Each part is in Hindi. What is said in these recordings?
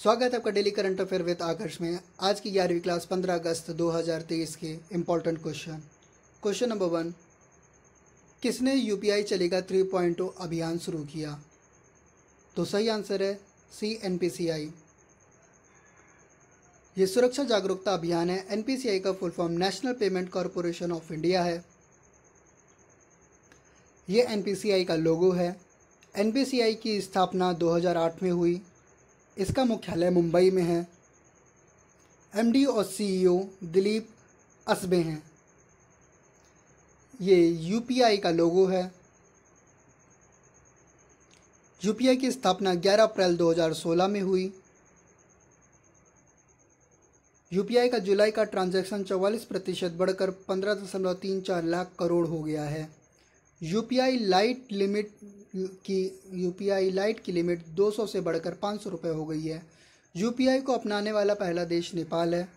स्वागत है आपका daily current affair with Akarsh में आज की ग्यारहवीं क्लास 15 अगस्त 2023 के important question question number one किसने यूपीआई चलेगा थ्री टू oh अभियान शुरू किया तो सही आंसर है सी एन पी सी आई ये सुरक्षा जागरूकता अभियान है एन पी सी आई का full form national payment corporation of India है ये एन पी सी आई का लोगो है एन पी सी आई की स्थापना दो हजार आठ में हुई इसका मुख्यालय मुंबई में है एमडी और सीईओ e दिलीप असबे हैं ये यूपीआई का लोगो है यूपीआई की स्थापना 11 अप्रैल 2016 में हुई यूपीआई का जुलाई का ट्रांजैक्शन 44 प्रतिशत बढ़कर पंद्रह दशमलव तीन चार लाख करोड़ हो गया है यूपीआई लाइट लिमिट की यूपीआई लाइट की लिमिट 200 से बढ़कर पाँच सौ रुपये हो गई है यूपीआई को अपनाने वाला पहला देश नेपाल है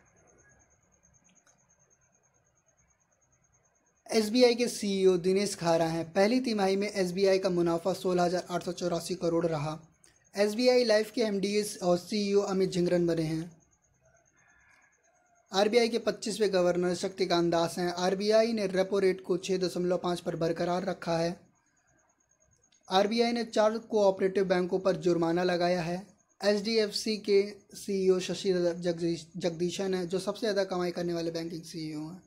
एसबीआई के सीईओ दिनेश खारा हैं पहली तिमाही में एसबीआई का मुनाफा सोलह करोड़ रहा एसबीआई लाइफ के एस और सीईओ अमित झिंगरन बने हैं आरबीआई के 25वें गवर्नर शक्तिकांत दास हैं आरबीआई ने रेपो रेट को 6.5 पर बरकरार रखा है आरबीआई ने चार कोऑपरेटिव बैंकों पर जुर्माना लगाया है एचडीएफसी के सीईओ शशि जगदीशन हैं जो सबसे ज़्यादा कमाई करने वाले बैंकिंग सीईओ हैं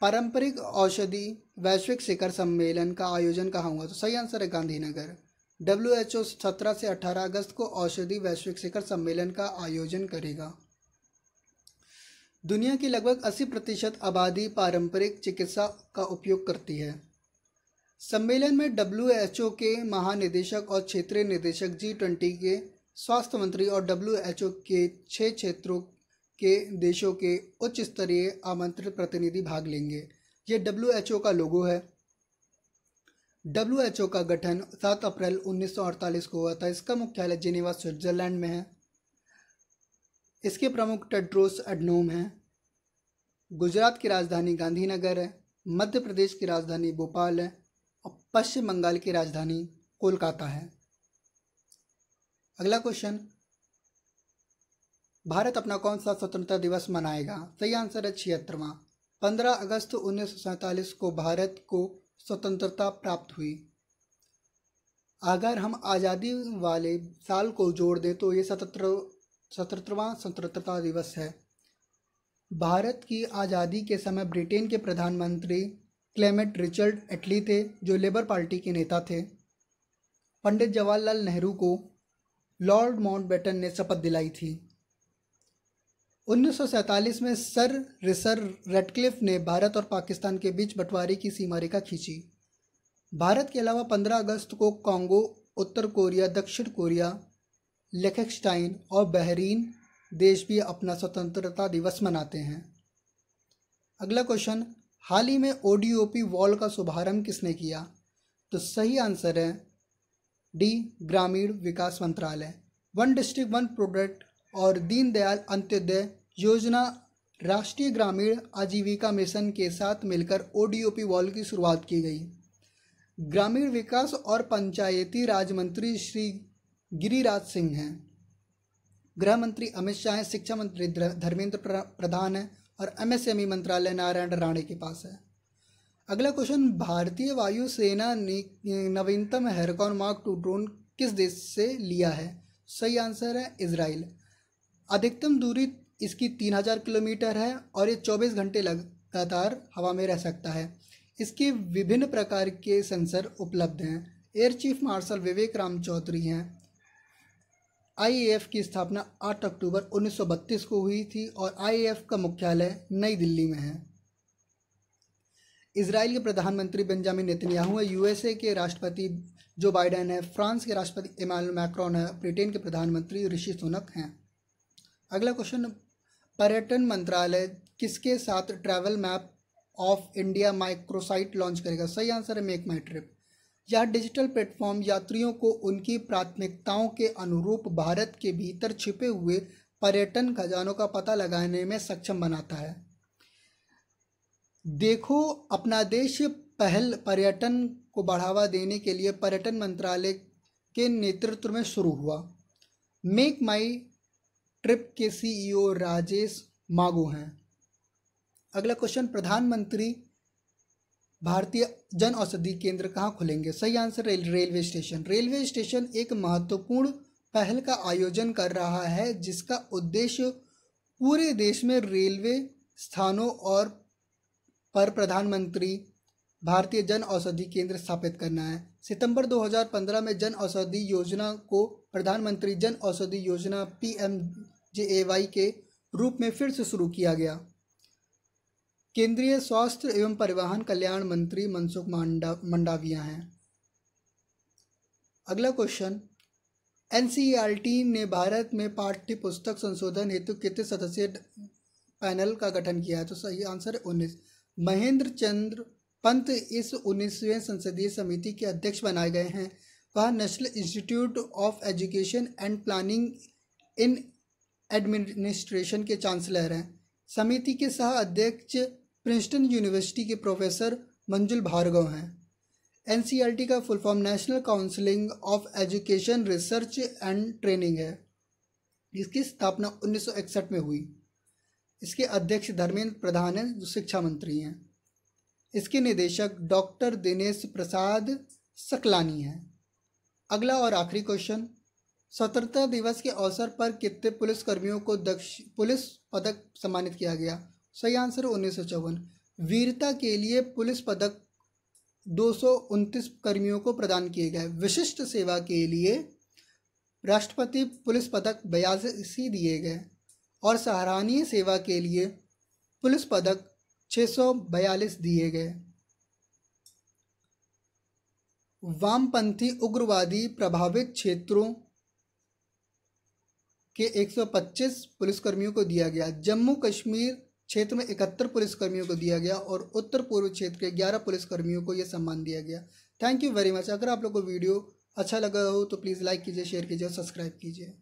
पारंपरिक औषधि वैश्विक शिखर सम्मेलन का आयोजन कहाँ हुआ तो सही आंसर है गांधीनगर डब्ल्यू एच ओ सत्रह से अठारह अगस्त को औषधि वैश्विक शिखर सम्मेलन का आयोजन करेगा दुनिया की लगभग 80 प्रतिशत आबादी पारंपरिक चिकित्सा का उपयोग करती है सम्मेलन में डब्ल्यू के महानिदेशक और क्षेत्रीय निदेशक जी ट्वेंटी के स्वास्थ्य मंत्री और डब्ल्यू के छः क्षेत्रों के देशों के उच्च स्तरीय आमंत्रित प्रतिनिधि भाग लेंगे ये डब्ल्यू का लोगो है डब्ल्यू का गठन 7 अप्रैल 1948 को हुआ था इसका मुख्यालय जिनेवा स्विट्जरलैंड में है इसके प्रमुख टेड्रोस एडनोम हैं गुजरात की राजधानी गांधीनगर है मध्य प्रदेश की राजधानी भोपाल है और पश्चिम बंगाल की राजधानी कोलकाता है अगला क्वेश्चन भारत अपना कौन सा स्वतंत्रता दिवस मनाएगा सही आंसर है छिहत्तरवा पंद्रह अगस्त उन्नीस को भारत को स्वतंत्रता प्राप्त हुई अगर हम आज़ादी वाले साल को जोड़ दें तो ये सतहत्तर सतहत्तरवां स्वतंत्रता दिवस है भारत की आज़ादी के समय ब्रिटेन के प्रधानमंत्री क्लेमेट रिचर्ड एटली थे जो लेबर पार्टी के नेता थे पंडित जवाहरलाल नेहरू को लॉर्ड माउंटबेटन ने शपथ दिलाई थी 1947 में सर रिसर रेडक्लिफ ने भारत और पाकिस्तान के बीच बंटवारे की सीमा रेखा खींची भारत के अलावा 15 अगस्त को कांगो उत्तर कोरिया दक्षिण कोरिया लेखकस्टाइन और बहरीन देश भी अपना स्वतंत्रता दिवस मनाते हैं अगला क्वेश्चन हाल ही में ओडीओपी वॉल का शुभारंभ किसने किया तो सही आंसर है डी ग्रामीण विकास मंत्रालय वन डिस्ट्रिक्ट वन प्रोडक्ट और दीनदयाल अंत्योदय योजना राष्ट्रीय ग्रामीण आजीविका मिशन के साथ मिलकर ओडीओपी वॉल की शुरुआत की गई ग्रामीण विकास और पंचायती राज मंत्री श्री गिरिराज सिंह हैं गृह मंत्री अमित शाह हैं शिक्षा मंत्री धर्मेंद्र प्रधान हैं और एमएसएमई e मंत्रालय नारायण राणे के पास है अगला क्वेश्चन भारतीय वायुसेना ने नवीनतम हेरकॉन मार्क टू ड्रोन किस देश से लिया है सही आंसर है इसराइल अधिकतम दूरी इसकी तीन हजार किलोमीटर है और ये चौबीस घंटे लगातार हवा में रह सकता है इसके विभिन्न प्रकार के सेंसर उपलब्ध हैं air chief marshal Vivek Ram Chaudhari हैं आई की स्थापना 8 अक्टूबर 1932 को हुई थी और आई का मुख्यालय नई दिल्ली में है इसराइल के प्रधानमंत्री बेंजामिन नेतन्याहू है यूएसए के राष्ट्रपति जो बाइडेन है फ्रांस के राष्ट्रपति इमानुल मैक्रॉन है ब्रिटेन के प्रधानमंत्री ऋषि सुनक हैं अगला क्वेश्चन पर्यटन मंत्रालय किसके साथ travel map of India microsite launch करेगा सही आंसर है मेक माई ट्रिप यह डिजिटल प्लेटफॉर्म यात्रियों को उनकी प्राथमिकताओं के अनुरूप भारत के भीतर छिपे हुए पर्यटन खजानों का पता लगाने में सक्षम बनाता है देखो अपना देश पहल पर्यटन को बढ़ावा देने के लिए पर्यटन मंत्रालय के नेतृत्व में शुरू हुआ मेक माई ट्रिप के सीईओ e राजेश मागो हैं अगला क्वेश्चन प्रधानमंत्री भारतीय जन औषधि केंद्र कहाँ खुलेंगे सही answer rail, railway station railway station एक महत्वपूर्ण पहल का आयोजन कर रहा है जिसका उद्देश्य पूरे देश में रेलवे स्थानों और पर प्रधानमंत्री भारतीय जन औषधि केंद्र स्थापित करना है सितंबर 2015 में जन औषधि योजना को प्रधानमंत्री जन औषधि योजना पी के रूप में फिर से शुरू किया गया केंद्रीय स्वास्थ्य एवं परिवहन कल्याण मंत्री मनसुख मांडा मंडाविया हैं अगला क्वेश्चन एन e ने भारत में पाठ्य पुस्तक संशोधन हेतु कितने सदस्य पैनल का गठन किया है तो सही आंसर है उन्नीस महेंद्र चंद्र पंत इस उन्नीसवें संसदीय समिति के अध्यक्ष बनाए गए हैं वह national institute of education and planning in administration के चांसलर हैं समिति के सह अध्यक्ष प्रिंसटन यूनिवर्सिटी के प्रोफेसर मंजुल भार्गव हैं एन का full form national counselling of education research and training है इसकी स्थापना उन्नीस में हुई इसके अध्यक्ष धर्मेंद्र प्रधान हैं जो शिक्षा मंत्री हैं इसके निदेशक डॉक्टर दिनेश प्रसाद सकलानी हैं अगला और आखिरी क्वेश्चन स्वतंत्रता दिवस के अवसर पर कितने पुलिसकर्मियों को दक्ष पुलिस पदक सम्मानित किया गया सही आंसर उन्नीस सौ चौवन वीरता के लिए पुलिस पदक दो कर्मियों को प्रदान किए गए विशिष्ट सेवा के लिए राष्ट्रपति पुलिस पदक बयासी दिए गए और सराहनीय सेवा के लिए पुलिस पदक बयालीस दिए गए वामपंथी उग्रवादी प्रभावित क्षेत्रों के 125 पुलिसकर्मियों को दिया गया जम्मू कश्मीर क्षेत्र में इकहत्तर पुलिसकर्मियों को दिया गया और उत्तर पूर्व क्षेत्र के ग्यारह पुलिसकर्मियों को यह सम्मान दिया गया थैंक यू वेरी मच अगर आप लोग को वीडियो अच्छा लगा हो तो प्लीज़ लाइक कीजिए शेयर कीजिए और सब्सक्राइब कीजिए